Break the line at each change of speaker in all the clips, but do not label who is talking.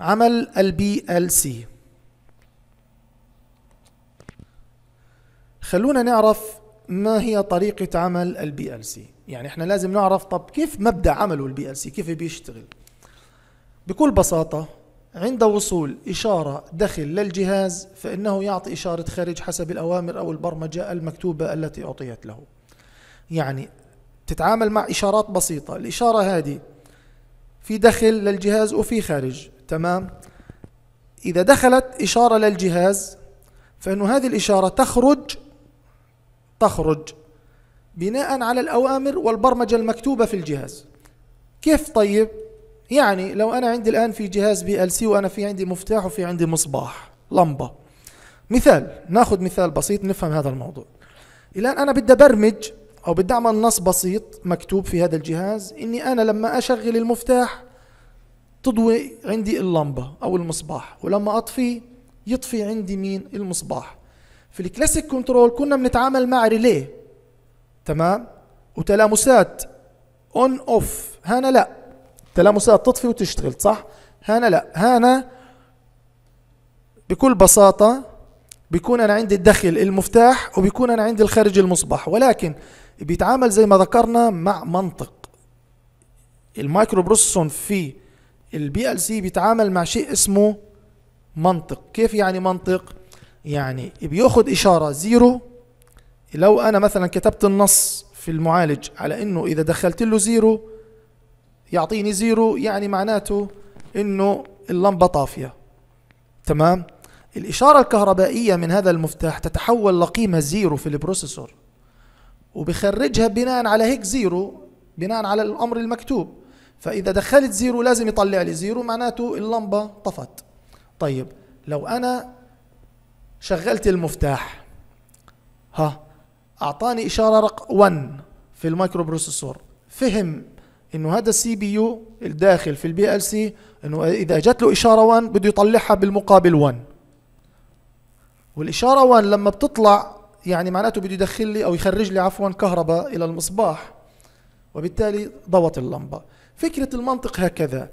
عمل البي ال سي خلونا نعرف ما هي طريقة عمل البي ال سي يعني احنا لازم نعرف طب كيف مبدأ عمله البي ال سي كيف بيشتغل بكل بساطة عند وصول إشارة دخل للجهاز فإنه يعطي إشارة خارج حسب الأوامر أو البرمجة المكتوبة التي أعطيت له يعني تتعامل مع إشارات بسيطة الإشارة هذه في دخل للجهاز وفي خارج تمام إذا دخلت إشارة للجهاز فإن هذه الإشارة تخرج تخرج بناء على الأوامر والبرمجة المكتوبة في الجهاز كيف طيب؟ يعني لو أنا عندي الآن في جهاز بي ال سي وأنا في عندي مفتاح وفي عندي مصباح لمبة مثال ناخذ مثال بسيط نفهم هذا الموضوع الآن أنا بدي أبرمج أو بدي أعمل نص بسيط مكتوب في هذا الجهاز إني أنا لما أشغل المفتاح تضوي عندي اللمبة أو المصباح ولما أطفيه يطفي عندي مين المصباح في الكلاسيك كنترول كنا بنتعامل مع ريلي تمام وتلامسات اون اوف هنا لا تلامسات تطفي وتشتغل صح هنا لا هنا بكل بساطة بيكون أنا عندي الدخل المفتاح وبيكون أنا عندي الخارج المصباح ولكن بيتعامل زي ما ذكرنا مع منطق المايكرو بروسسون في البي ال سي بيتعامل مع شيء اسمه منطق كيف يعني منطق يعني بياخد اشاره زيرو لو انا مثلا كتبت النص في المعالج على انه اذا دخلت له زيرو يعطيني زيرو يعني معناته انه اللمبه طافيه تمام الاشاره الكهربائيه من هذا المفتاح تتحول لقيمه زيرو في البروسيسور وبخرجها بناء على هيك زيرو بناء على الامر المكتوب فإذا دخلت زيرو لازم يطلع لي زيرو معناته اللمبة طفت طيب لو أنا شغلت المفتاح ها أعطاني إشارة رقم 1 في المايكرو بروسيسور فهم انه هذا السي بي يو الداخل في البي ال سي انه اذا جات له اشاره 1 بده يطلعها بالمقابل 1 والاشاره 1 لما بتطلع يعني معناته بده يدخل لي او يخرج لي عفوا كهرباء الى المصباح وبالتالي ضوت اللمبه فكرة المنطق هكذا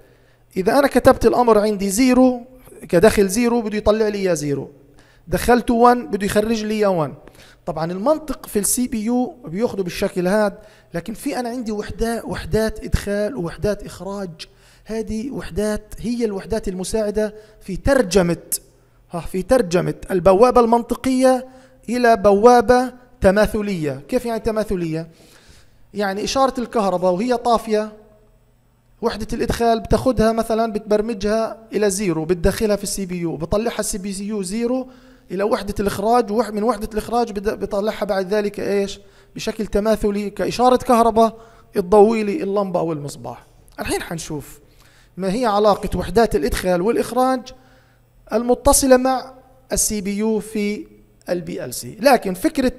إذا أنا كتبت الأمر عندي زيرو كدخل زيرو بده يطلع لي يا زيرو دخلت 1 بده يخرج لي يا 1 طبعا المنطق في السي بي يو بياخده بالشكل هذا لكن في أنا عندي وحدات وحدات إدخال ووحدات إخراج هذه وحدات هي الوحدات المساعدة في ترجمة ها في ترجمة البوابة المنطقية إلى بوابة تماثلية كيف يعني تماثلية؟ يعني إشارة الكهرباء وهي طافية وحدة الإدخال بتاخدها مثلا بتبرمجها إلى زيرو بتدخلها في السي بي يو بطلعها السي بي يو زيرو إلى وحدة الإخراج من وحدة الإخراج بطلعها بعد ذلك إيش بشكل تماثلي كإشارة كهرباء تضوي لي اللمبة أو المصباح الحين حنشوف ما هي علاقة وحدات الإدخال والإخراج المتصلة مع السي بي يو في البي ال سي لكن فكرة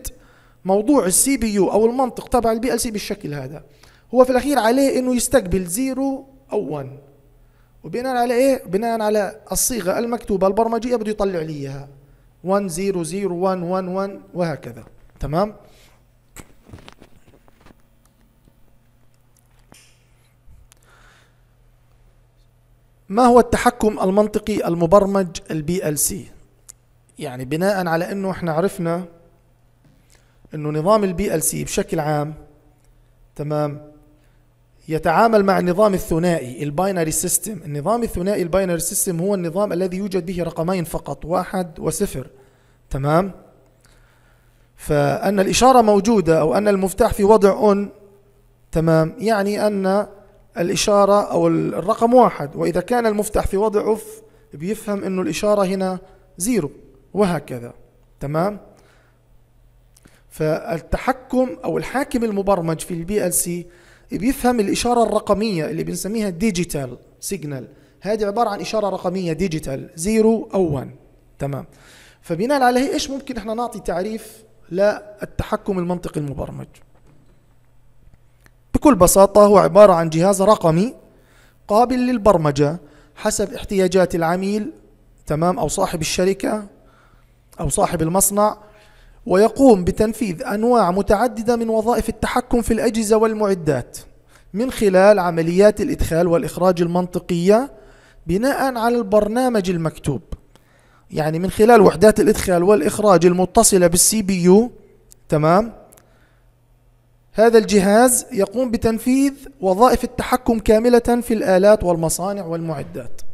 موضوع السي بي يو أو المنطق تبع البي ال سي بالشكل هذا هو في الأخير عليه أنه يستقبل زيرو أو 1 وبناء على إيه؟ بناء على الصيغة المكتوبة البرمجية بده يطلع لي إياها 1 0 0 1 1 1 وهكذا تمام؟ ما هو التحكم المنطقي المبرمج البي ال سي؟ يعني بناء على انه احنا عرفنا انه نظام البي ال سي بشكل عام تمام يتعامل مع النظام الثنائي الباينري سيستم النظام الثنائي الباينري سيستم هو النظام الذي يوجد به رقمين فقط واحد وصفر تمام فأن الإشارة موجودة أو أن المفتاح في وضع أون تمام يعني أن الإشارة أو الرقم واحد وإذا كان المفتاح في وضع أوف بيفهم أنه الإشارة هنا زيرو وهكذا تمام فالتحكم أو الحاكم المبرمج في البي ال سي بيفهم الإشارة الرقمية اللي بنسميها ديجيتال سيجنال هذه عبارة عن إشارة رقمية ديجيتال زيرو أو 1 تمام فبناء عليه إيش ممكن إحنا نعطي تعريف للتحكم المنطقي المبرمج بكل بساطة هو عبارة عن جهاز رقمي قابل للبرمجة حسب احتياجات العميل تمام أو صاحب الشركة أو صاحب المصنع ويقوم بتنفيذ أنواع متعددة من وظائف التحكم في الأجهزة والمعدات من خلال عمليات الإدخال والإخراج المنطقية بناء على البرنامج المكتوب يعني من خلال وحدات الإدخال والإخراج المتصلة بالسي بي يو تمام هذا الجهاز يقوم بتنفيذ وظائف التحكم كاملة في الآلات والمصانع والمعدات